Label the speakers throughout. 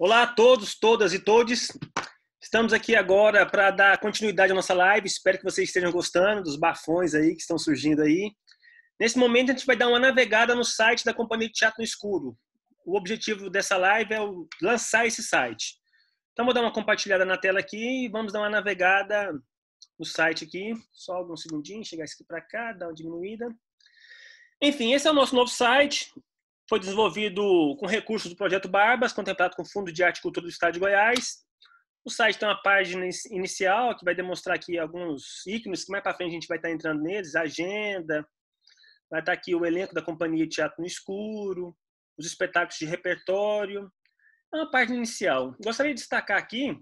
Speaker 1: Olá a todos, todas e todes. Estamos aqui agora para dar continuidade à nossa live. Espero que vocês estejam gostando dos bafões aí que estão surgindo aí. Nesse momento a gente vai dar uma navegada no site da Companhia de Teatro no Escuro. O objetivo dessa live é lançar esse site. Então vou dar uma compartilhada na tela aqui e vamos dar uma navegada no site aqui. Só alguns segundinhos, chegar isso aqui para cá, dar uma diminuída. Enfim, esse é o nosso novo site. Foi desenvolvido com recursos do Projeto Barbas, contemplado com o Fundo de Arte e Cultura do Estado de Goiás. O site tem uma página inicial que vai demonstrar aqui alguns ícones, que mais para frente a gente vai estar tá entrando neles, agenda, vai estar tá aqui o elenco da companhia de Teatro no Escuro, os espetáculos de repertório. É uma página inicial. Gostaria de destacar aqui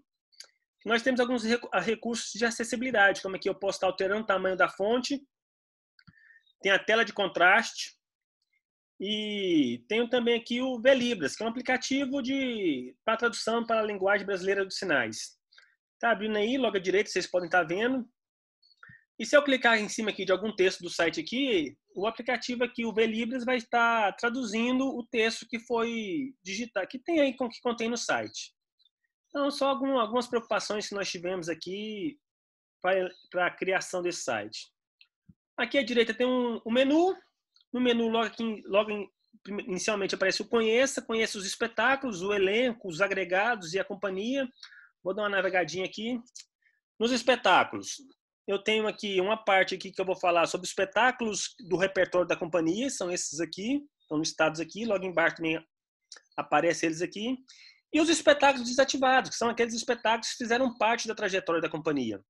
Speaker 1: que nós temos alguns ah, recursos de acessibilidade, como aqui eu posso estar tá alterando o tamanho da fonte, tem a tela de contraste, e tenho também aqui o Velibras, que é um aplicativo de para tradução para a linguagem brasileira dos sinais. Tá abrindo aí, logo à direita, vocês podem estar tá vendo. E se eu clicar em cima aqui de algum texto do site aqui, o aplicativo aqui, o Velibras, vai estar tá traduzindo o texto que foi digitar, que tem aí, com que contém no site. Então, só algumas preocupações que nós tivemos aqui para a criação desse site. Aqui à direita tem um, um menu, no menu, logo, aqui, logo inicialmente aparece o Conheça, conheça os espetáculos, o elenco, os agregados e a companhia. Vou dar uma navegadinha aqui. Nos espetáculos, eu tenho aqui uma parte aqui que eu vou falar sobre espetáculos do repertório da companhia, são esses aqui, estão listados aqui, logo embaixo também aparecem eles aqui. E os espetáculos desativados, que são aqueles espetáculos que fizeram parte da trajetória da companhia.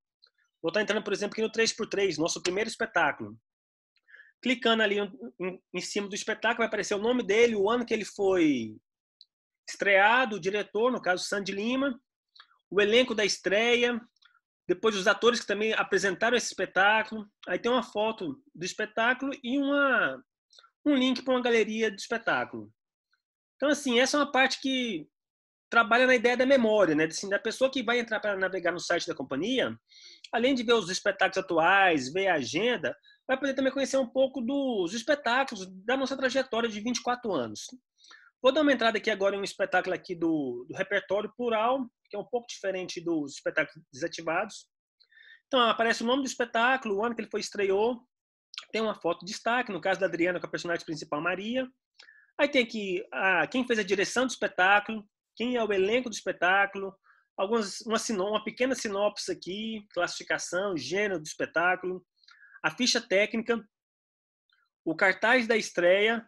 Speaker 1: Vou estar entrando, por exemplo, aqui no 3x3, nosso primeiro espetáculo. Clicando ali em cima do espetáculo, vai aparecer o nome dele, o ano que ele foi estreado, o diretor, no caso Sandy Lima, o elenco da estreia, depois os atores que também apresentaram esse espetáculo. Aí tem uma foto do espetáculo e uma, um link para uma galeria do espetáculo. Então, assim, essa é uma parte que trabalha na ideia da memória, né? Assim, da pessoa que vai entrar para navegar no site da companhia, além de ver os espetáculos atuais, ver a agenda, vai poder também conhecer um pouco dos espetáculos da nossa trajetória de 24 anos. Vou dar uma entrada aqui agora em um espetáculo aqui do, do repertório plural, que é um pouco diferente dos espetáculos desativados. Então, aparece o nome do espetáculo, o ano que ele foi estreou, tem uma foto de destaque, no caso da Adriana, com a personagem principal, Maria. Aí tem aqui a quem fez a direção do espetáculo, quem é o elenco do espetáculo, algumas, uma, uma pequena sinopse aqui, classificação, gênero do espetáculo, a ficha técnica, o cartaz da estreia,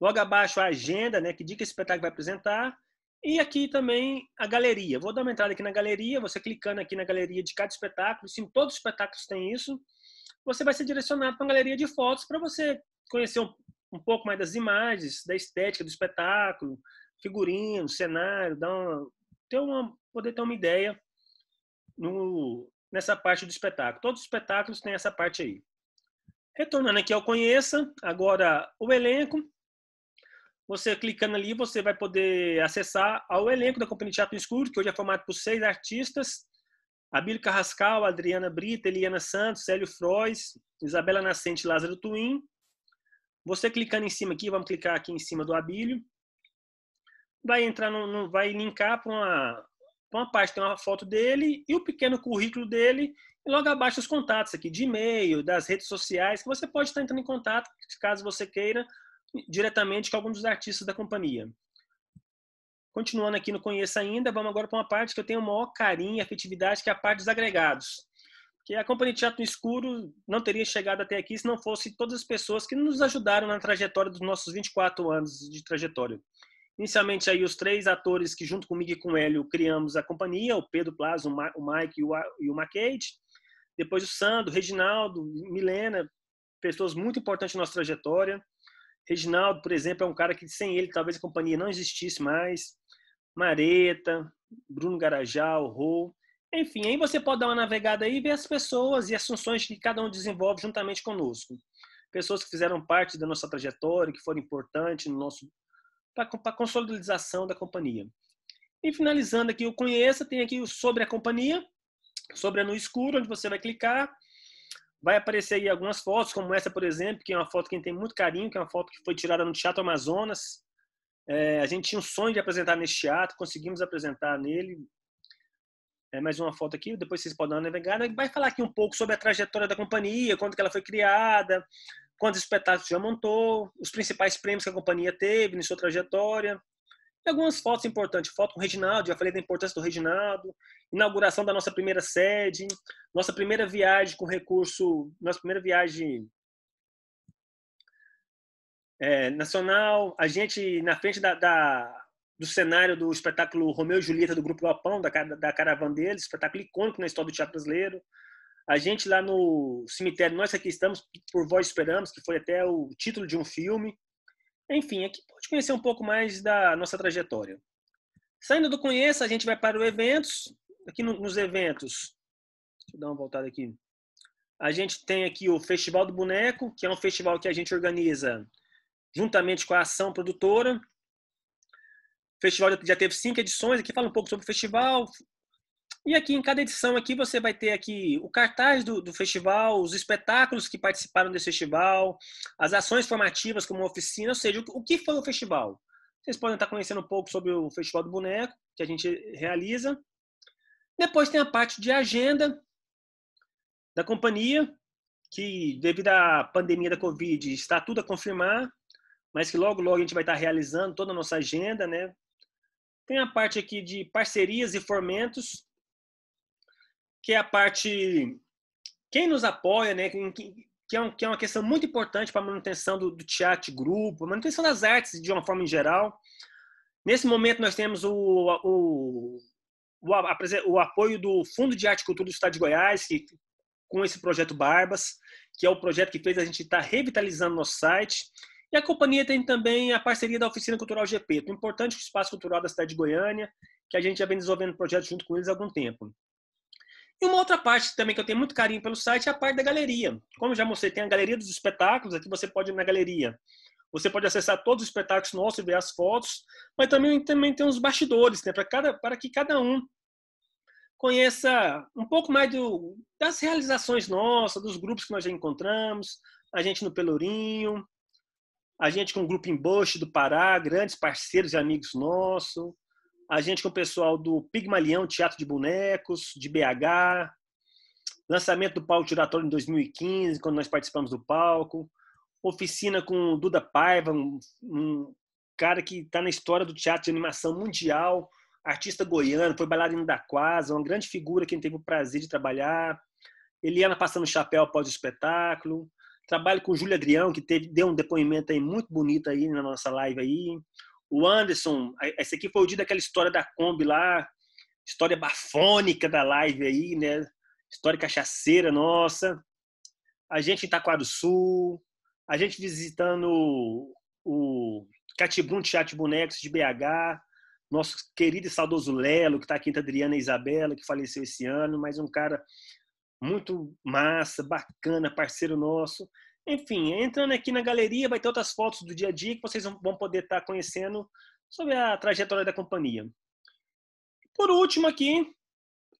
Speaker 1: logo abaixo a agenda, né, que dica esse espetáculo vai apresentar, e aqui também a galeria. Vou dar uma entrada aqui na galeria, você clicando aqui na galeria de cada espetáculo, sim, todos os espetáculos têm isso, você vai ser direcionado para uma galeria de fotos para você conhecer um, um, pouco mais das imagens, da estética do espetáculo, figurino, cenário, dar uma, ter uma, poder ter uma ideia no, nessa parte do espetáculo. Todos os espetáculos têm essa parte aí. Retornando aqui ao Conheça, agora o elenco. Você clicando ali, você vai poder acessar ao elenco da Companhia de Teatro Escuro, que hoje é formado por seis artistas. Abílio Carrascal, Adriana Brita, Eliana Santos, Célio Frois, Isabela Nascente Lázaro Twin. Você clicando em cima aqui, vamos clicar aqui em cima do Abílio. Vai entrar no, no vai linkar para uma uma então, parte tem uma foto dele e o pequeno currículo dele, e logo abaixo os contatos aqui, de e-mail, das redes sociais, que você pode estar entrando em contato, caso você queira, diretamente com algum dos artistas da companhia. Continuando aqui no Conheça Ainda, vamos agora para uma parte que eu tenho o maior carinho e afetividade, que é a parte dos agregados. Que a Companhia de Teatro no Escuro não teria chegado até aqui se não fosse todas as pessoas que nos ajudaram na trajetória dos nossos 24 anos de trajetória. Inicialmente aí os três atores que junto comigo e com o Hélio criamos a companhia, o Pedro Plaza, o, Ma o Mike e o, e Macade. Depois o Sandro, o Reginaldo, Milena, pessoas muito importantes na nossa trajetória. Reginaldo, por exemplo, é um cara que sem ele talvez a companhia não existisse mais. Mareta, Bruno Garajal, Rô. Enfim, aí você pode dar uma navegada aí e ver as pessoas e as funções que cada um desenvolve juntamente conosco. Pessoas que fizeram parte da nossa trajetória, que foram importantes no nosso para a consolidação da companhia. E finalizando aqui o Conheça, tem aqui o Sobre a Companhia, sobre a No Escuro, onde você vai clicar. Vai aparecer aí algumas fotos, como essa, por exemplo, que é uma foto que a gente tem muito carinho, que é uma foto que foi tirada no Teatro Amazonas. É, a gente tinha um sonho de apresentar nesse teatro, conseguimos apresentar nele. É, mais uma foto aqui, depois vocês podem dar uma navegada. Vai falar aqui um pouco sobre a trajetória da companhia, quando que ela foi criada, quantos espetáculos já montou, os principais prêmios que a companhia teve em sua trajetória, algumas fotos importantes. Foto com o Reginaldo, já falei da importância do Reginaldo, inauguração da nossa primeira sede, nossa primeira viagem com recurso, nossa primeira viagem é, nacional. A gente, na frente da, da, do cenário do espetáculo Romeu e Julieta do Grupo Galpão, da, da, da caravana deles, espetáculo icônico na história do teatro brasileiro. A gente lá no cemitério, nós aqui estamos, por voz esperamos, que foi até o título de um filme. Enfim, aqui pode conhecer um pouco mais da nossa trajetória. Saindo do Conheça, a gente vai para o Eventos. Aqui no, nos eventos, deixa eu dar uma voltada aqui. A gente tem aqui o Festival do Boneco, que é um festival que a gente organiza juntamente com a Ação Produtora. O festival já teve cinco edições. Aqui fala um pouco sobre o festival, e aqui em cada edição aqui você vai ter aqui o cartaz do, do festival, os espetáculos que participaram desse festival, as ações formativas como oficina, ou seja, o, o que foi o festival. Vocês podem estar conhecendo um pouco sobre o Festival do Boneco, que a gente realiza. Depois tem a parte de agenda da companhia, que devido à pandemia da Covid está tudo a confirmar, mas que logo, logo a gente vai estar realizando toda a nossa agenda, né? Tem a parte aqui de parcerias e fomentos, que é a parte quem nos apoia, né? Que é, um, que é uma questão muito importante para a manutenção do, do teatro grupo, manutenção das artes de uma forma em geral. Nesse momento, nós temos o, o, o, a, o apoio do Fundo de Arte e Cultura do Estado de Goiás, que, com esse projeto Barbas, que é o projeto que fez a gente estar tá revitalizando nosso site. E a companhia tem também a parceria da Oficina Cultural GP, um importante espaço cultural da cidade de Goiânia, que a gente já vem desenvolvendo projeto junto com eles há algum tempo. E uma outra parte também que eu tenho muito carinho pelo site é a parte da galeria. Como já mostrei, tem a galeria dos espetáculos, aqui é você pode ir na galeria. Você pode acessar todos os espetáculos nossos e ver as fotos, mas também, também tem os bastidores, né? para que cada um conheça um pouco mais do, das realizações nossas, dos grupos que nós já encontramos, a gente no Pelourinho, a gente com o Grupo Embush do Pará, grandes parceiros e amigos nossos, a gente com o pessoal do Pigmalião Teatro de Bonecos, de BH, lançamento do palco Tiratório em 2015, quando nós participamos do palco, oficina com o Duda Paiva, um, um cara que está na história do teatro de animação mundial, artista goiano, foi bailarino da Quasa, uma grande figura que teve o prazer de trabalhar. Eliana passando chapéu após o espetáculo. Trabalho com Júlia Adrião, que teve, deu um depoimento aí muito bonito aí na nossa live aí. O Anderson, esse aqui foi o dia daquela história da Kombi lá, história bafônica da live aí, né? História cachaceira nossa. A gente em Itaquá do Sul, a gente visitando o Catibum Teatro Bonecos de BH, nosso querido e saudoso Lelo, que está aqui entre tá Adriana e Isabela, que faleceu esse ano, mas um cara muito massa, bacana, parceiro nosso. Enfim, entrando aqui na galeria, vai ter outras fotos do dia a dia que vocês vão poder estar tá conhecendo sobre a trajetória da companhia. Por último aqui,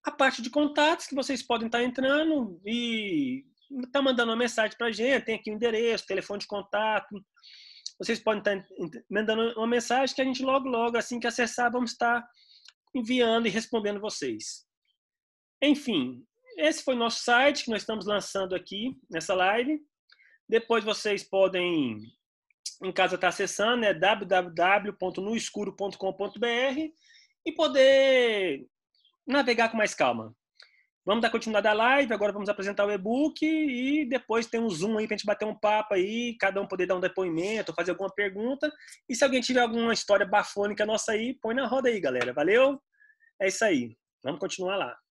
Speaker 1: a parte de contatos que vocês podem estar tá entrando e tá mandando uma mensagem para a gente, tem aqui o endereço, telefone de contato. Vocês podem tá estar mandando uma mensagem que a gente logo, logo, assim que acessar, vamos estar enviando e respondendo vocês. Enfim, esse foi nosso site que nós estamos lançando aqui nessa live. Depois vocês podem, em casa estar tá acessando, é e poder navegar com mais calma. Vamos dar continuidade à live, agora vamos apresentar o e-book e depois tem um Zoom aí para a gente bater um papo aí, cada um poder dar um depoimento, fazer alguma pergunta. E se alguém tiver alguma história bafônica nossa aí, põe na roda aí, galera. Valeu? É isso aí. Vamos continuar lá.